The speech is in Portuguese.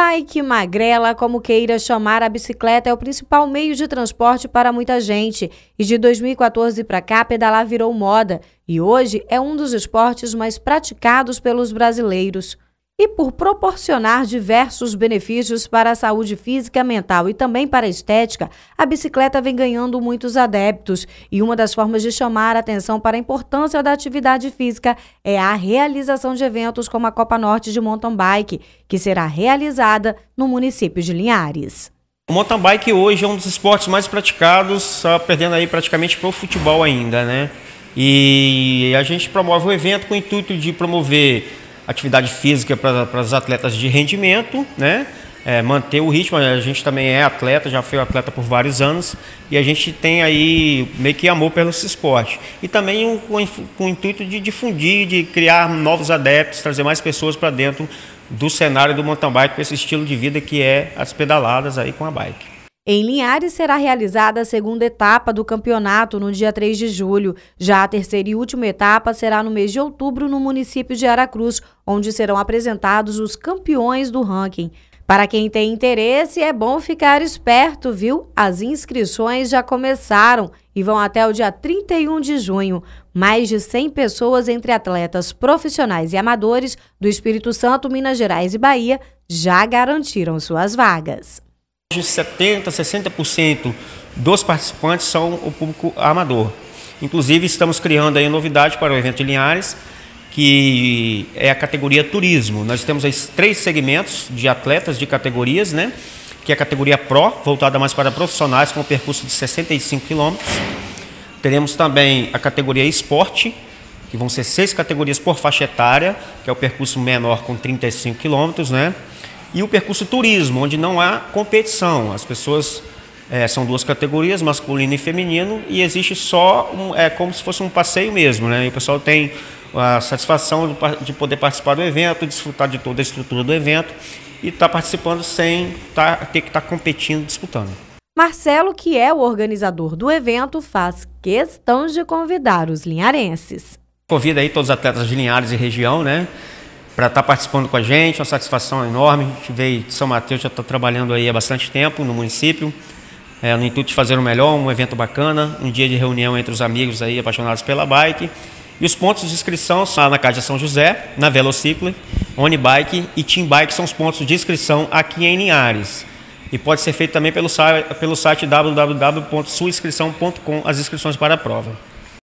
Bike magrela, como queira chamar a bicicleta, é o principal meio de transporte para muita gente. E de 2014 para cá, pedalar virou moda e hoje é um dos esportes mais praticados pelos brasileiros e por proporcionar diversos benefícios para a saúde física, mental e também para a estética, a bicicleta vem ganhando muitos adeptos. E uma das formas de chamar a atenção para a importância da atividade física é a realização de eventos como a Copa Norte de Mountain Bike, que será realizada no município de Linhares. O mountain bike hoje é um dos esportes mais praticados, perdendo aí praticamente para o futebol ainda, né? E a gente promove o evento com o intuito de promover atividade física para, para os atletas de rendimento, né? É, manter o ritmo. A gente também é atleta, já foi atleta por vários anos e a gente tem aí meio que amor pelo esporte. E também um, com, com o intuito de difundir, de criar novos adeptos, trazer mais pessoas para dentro do cenário do mountain bike, para esse estilo de vida que é as pedaladas aí com a bike. Em Linhares será realizada a segunda etapa do campeonato no dia 3 de julho. Já a terceira e última etapa será no mês de outubro no município de Aracruz, onde serão apresentados os campeões do ranking. Para quem tem interesse, é bom ficar esperto, viu? As inscrições já começaram e vão até o dia 31 de junho. Mais de 100 pessoas, entre atletas profissionais e amadores do Espírito Santo, Minas Gerais e Bahia, já garantiram suas vagas hoje 70%, 60% dos participantes são o público amador. Inclusive, estamos criando aí novidade para o evento de Linhares, que é a categoria turismo. Nós temos aí três segmentos de atletas de categorias, né? que é a categoria Pro, voltada mais para profissionais, com um percurso de 65 quilômetros. Teremos também a categoria Esporte, que vão ser seis categorias por faixa etária, que é o percurso menor com 35 quilômetros, né? e o percurso turismo, onde não há competição. As pessoas é, são duas categorias, masculino e feminino, e existe só um, é como se fosse um passeio mesmo, né? E o pessoal tem a satisfação de poder participar do evento, desfrutar de toda a estrutura do evento e estar tá participando sem tá, ter que estar tá competindo, disputando. Marcelo, que é o organizador do evento, faz questão de convidar os linharenses. Convida aí todos os atletas de Linhares e região, né? para estar tá participando com a gente, uma satisfação enorme. A gente veio de São Mateus, já está trabalhando aí há bastante tempo no município, é, no intuito de fazer o melhor, um evento bacana, um dia de reunião entre os amigos aí apaixonados pela bike. E os pontos de inscrição são na Caixa São José, na Velocicle, Onibike e Team Bike são os pontos de inscrição aqui em Linhares. E pode ser feito também pelo, pelo site www.suinscrição.com as inscrições para a prova.